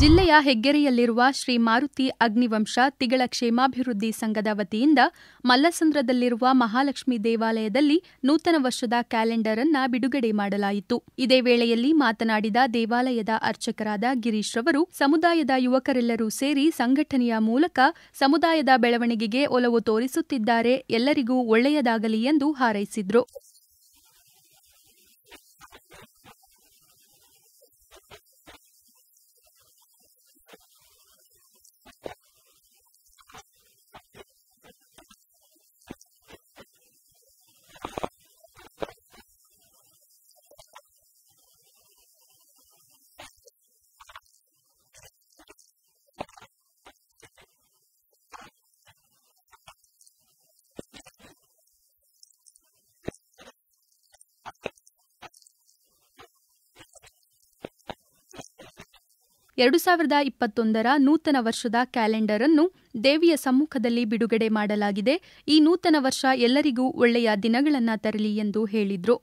ಜಿಲ್ಲೆಯ ಹೆಗ್ಗೆರೆಯಲ್ಲಿರುವ ಶ್ರೀ ಮಾರುತಿ ಅಗ್ನಿವಂಶ ತಿಗಳ ಕ್ಷೇಮಾಭಿವೃದ್ಧಿ ಸಂಘದ ವತಿಯಿಂದ ಮಲ್ಲಸಂದ್ರದಲ್ಲಿರುವ ಮಹಾಲಕ್ಷ್ಮಿ ದೇವಾಲಯದಲ್ಲಿ ನೂತನ ವರ್ಷದ ಕ್ಯಾಲೆಂಡರ್ ಅನ್ನ ಬಿಡುಗಡೆ ಮಾಡಲಾಯಿತು ಇದೇ ವೇಳೆಯಲ್ಲಿ ಮಾತನಾಡಿದ ದೇವಾಲಯದ ಅರ್ಚಕರಾದ ಗಿರೀಶ್ ರವರು ಸಮುದಾಯದ ಯುವಕರೆಲ್ಲರೂ ಸೇರಿ ಸಂಘಟನೆಯ ಮೂಲಕ ಸಮುದಾಯದ ಬೆಳವಣಿಗೆಗೆ ಒಲವು ತೋರಿಸುತ್ತಿದ್ದಾರೆ ಎಲ್ಲರಿಗೂ ಒಳ್ಳೆಯದಾಗಲಿ ಎಂದು ಹಾರೈಸಿದ್ರು ಎರಡು ಸಾವಿರದ ಇಪ್ಪತ್ತೊಂದರ ನೂತನ ವರ್ಷದ ಕ್ಯಾಲೆಂಡರ್ ಅನ್ನು ದೇವಿಯ ಸಮ್ಮುಖದಲ್ಲಿ ಬಿಡುಗಡೆ ಮಾಡಲಾಗಿದೆ ಈ ನೂತನ ವರ್ಷ ಎಲ್ಲರಿಗೂ ಒಳ್ಳೆಯ ದಿನಗಳನ್ನು ತರಲಿ ಎಂದು ಹೇಳಿದ್ರು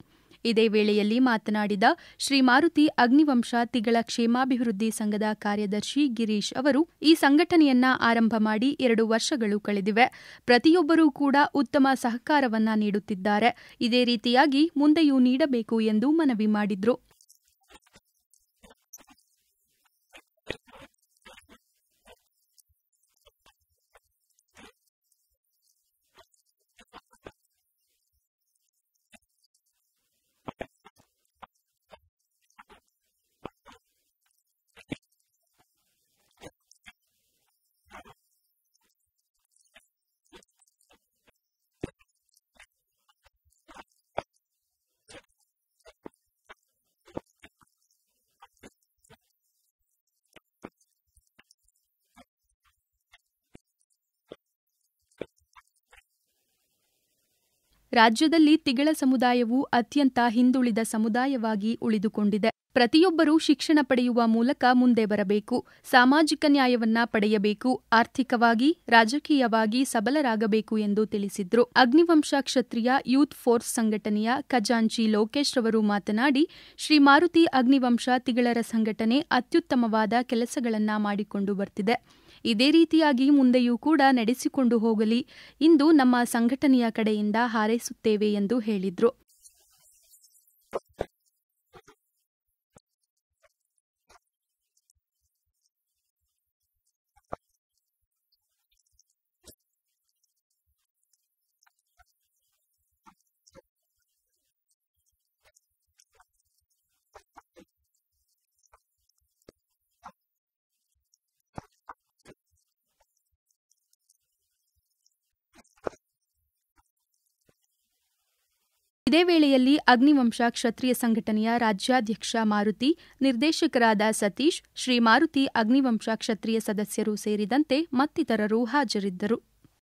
ಇದೇ ವೇಳೆಯಲ್ಲಿ ಮಾತನಾಡಿದ ಶ್ರೀ ಮಾರುತಿ ಅಗ್ನಿವಂಶ ತಿಗಳ ಕ್ಷೇಮಾಭಿವೃದ್ಧಿ ಸಂಘದ ಕಾರ್ಯದರ್ಶಿ ಗಿರೀಶ್ ಅವರು ಈ ಸಂಘಟನೆಯನ್ನ ಆರಂಭ ಮಾಡಿ ಎರಡು ವರ್ಷಗಳು ಕಳೆದಿವೆ ಪ್ರತಿಯೊಬ್ಬರೂ ಕೂಡ ಉತ್ತಮ ಸಹಕಾರವನ್ನ ನೀಡುತ್ತಿದ್ದಾರೆ ಇದೇ ರೀತಿಯಾಗಿ ಮುಂದೆಯೂ ನೀಡಬೇಕು ಎಂದು ಮನವಿ ಮಾಡಿದ್ರು ರಾಜ್ಯದಲ್ಲಿ ತಿಗಳ ಸಮುದಾಯವು ಅತ್ಯಂತ ಹಿಂದುಳಿದ ಸಮುದಾಯವಾಗಿ ಉಳಿದುಕೊಂಡಿದೆ ಪ್ರತಿಯೊಬ್ಬರೂ ಶಿಕ್ಷಣ ಪಡೆಯುವ ಮೂಲಕ ಮುಂದೆ ಬರಬೇಕು ಸಾಮಾಜಿಕ ನ್ಯಾಯವನ್ನ ಪಡೆಯಬೇಕು ಆರ್ಥಿಕವಾಗಿ ರಾಜಕೀಯವಾಗಿ ಸಬಲರಾಗಬೇಕು ಎಂದು ತಿಳಿಸಿದ್ರು ಅಗ್ನಿವಂಶ ಕ್ಷತ್ರಿಯ ಯೂತ್ ಫೋರ್ಸ್ ಸಂಘಟನೆಯ ಖಜಾಂಚಿ ಲೋಕೇಶ್ ರವರು ಮಾತನಾಡಿ ಶ್ರೀ ಮಾರುತಿ ಅಗ್ನಿವಂಶ ತಿಗಳರ ಸಂಘಟನೆ ಅತ್ಯುತ್ತಮವಾದ ಕೆಲಸಗಳನ್ನ ಮಾಡಿಕೊಂಡು ಬರ್ತಿದೆ ಇದೇ ರೀತಿಯಾಗಿ ಮುಂದೆಯೂ ಕೂಡ ನಡೆಸಿಕೊಂಡು ಹೋಗಲಿ ಇಂದು ನಮ್ಮ ಸಂಘಟನೆಯ ಕಡೆಯಿಂದ ಹಾರೈಸುತ್ತೇವೆ ಎಂದು ಹೇಳಿದರು ಇದೇ ವೇಳೆಯಲ್ಲಿ ಅಗ್ನಿವಂಶ ಕ್ಷತ್ರಿಯ ಸಂಘಟನೆಯ ರಾಜ್ಯಾಧ್ಯಕ್ಷ ಮಾರುತಿ ನಿರ್ದೇಶಕರಾದ ಸತೀಶ್ ಶ್ರೀ ಮಾರುತಿ ಅಗ್ನಿವಂಶ ಕ್ಷತ್ರಿಯ ಸದಸ್ಯರು ಸೇರಿದಂತೆ ಮತ್ತಿತರರು ಹಾಜರಿದ್ದರು